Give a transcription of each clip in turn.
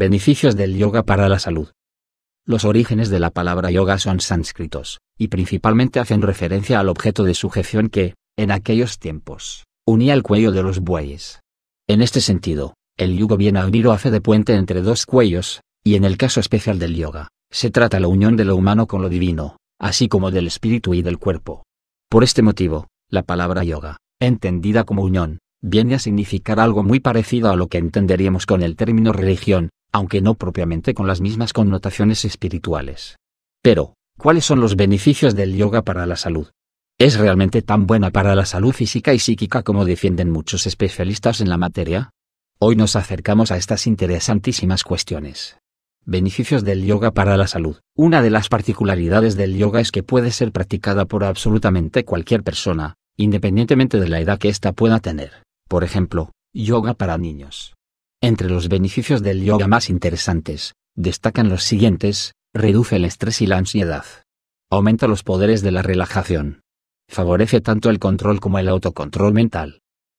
Beneficios del yoga para la salud. Los orígenes de la palabra yoga son sánscritos, y principalmente hacen referencia al objeto de sujeción que, en aquellos tiempos, unía el cuello de los bueyes. En este sentido, el yugo viene a unir o hace de puente entre dos cuellos, y en el caso especial del yoga, se trata la unión de lo humano con lo divino, así como del espíritu y del cuerpo. Por este motivo, la palabra yoga, entendida como unión, viene a significar algo muy parecido a lo que entenderíamos con el término religión, aunque no propiamente con las mismas connotaciones espirituales. Pero, ¿cuáles son los beneficios del yoga para la salud? ¿Es realmente tan buena para la salud física y psíquica como defienden muchos especialistas en la materia? Hoy nos acercamos a estas interesantísimas cuestiones. Beneficios del yoga para la salud. Una de las particularidades del yoga es que puede ser practicada por absolutamente cualquier persona, independientemente de la edad que ésta pueda tener. Por ejemplo, yoga para niños, entre los beneficios del yoga más interesantes, destacan los siguientes, reduce el estrés y la ansiedad. Aumenta los poderes de la relajación. Favorece tanto el control como el autocontrol mental.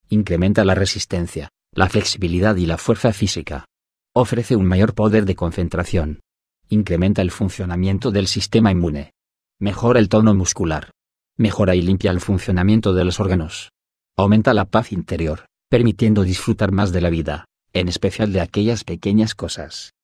Incrementa la resistencia, la flexibilidad y la fuerza física. Ofrece un mayor poder de concentración. Incrementa el funcionamiento del sistema inmune. Mejora el tono muscular. Mejora y limpia el funcionamiento de los órganos. Aumenta la paz interior, permitiendo disfrutar más de la vida en especial de aquellas pequeñas cosas